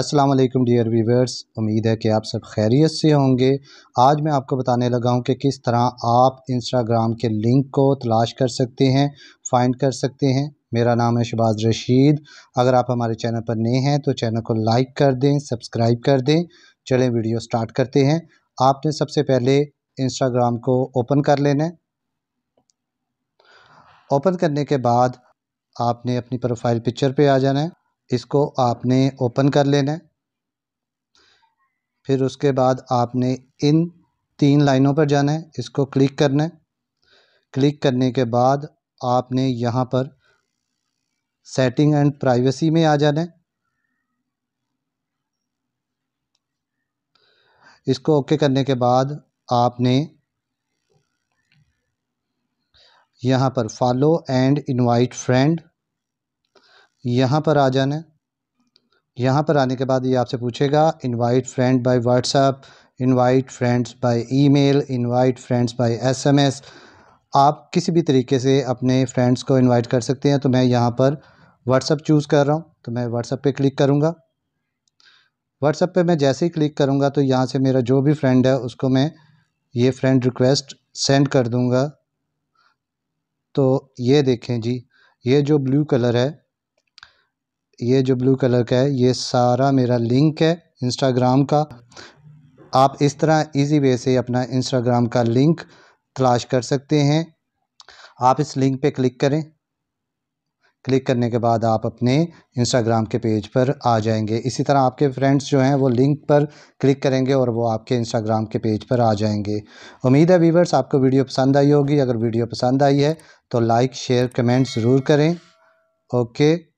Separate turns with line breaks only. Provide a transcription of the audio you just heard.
अस्सलाम वालेकुम dear viewers उम्मीद है कि आप सब खैरियत से होंगे आज मैं आपको बताने लगा हूँ कि किस तरह आप इंस्टाग्राम के लिंक को तलाश कर सकते हैं फाइंड कर सकते हैं मेरा नाम है शबाज रशीद अगर आप हमारे चैनल पर नए हैं तो चैनल को लाइक कर दें सब्सक्राइब कर दें चलें वीडियो स्टार्ट करते हैं आपने सबसे पहले इंस्टाग्राम को ओपन कर लेना है ओपन करने के बाद आपने अपनी प्रोफाइल पिक्चर पे आ जाना है इसको आपने ओपन कर लेना है फिर उसके बाद आपने इन तीन लाइनों पर जाना है इसको क्लिक करना है क्लिक करने के बाद आपने यहाँ पर सेटिंग एंड प्राइवेसी में आ जाना है इसको ओके करने के बाद आपने यहाँ पर फॉलो एंड इनवाइट फ्रेंड यहाँ पर आ जाना है यहाँ पर आने के बाद ये आपसे पूछेगा invite friend by WhatsApp invite friends by email invite friends by SMS आप किसी भी तरीके से अपने फ्रेंड्स को इनवाइट कर सकते हैं तो मैं यहाँ पर व्हाट्सअप चूज़ कर रहा हूँ तो मैं व्हाट्सएप पे क्लिक करूँगा व्हाट्सएप पे मैं जैसे ही क्लिक करूँगा तो यहाँ से मेरा जो भी फ्रेंड है उसको मैं ये फ्रेंड रिक्वेस्ट सेंड कर दूँगा तो ये देखें जी ये जो ब्लू कलर है ये जो ब्लू कलर का है ये सारा मेरा लिंक है इंस्टाग्राम का आप इस तरह इजी वे से अपना इंस्टाग्राम का लिंक तलाश कर सकते हैं आप इस लिंक पे क्लिक करें क्लिक करने के बाद आप अपने इंस्टाग्राम के पेज पर आ जाएंगे इसी तरह आपके फ्रेंड्स जो हैं वो लिंक पर क्लिक करेंगे और वो आपके इंस्टाग्राम के पेज पर आ जाएंगे उम्मीद है वीवर्स आपको वीडियो पसंद आई होगी अगर वीडियो पसंद आई है तो लाइक शेयर कमेंट ज़रूर करें ओके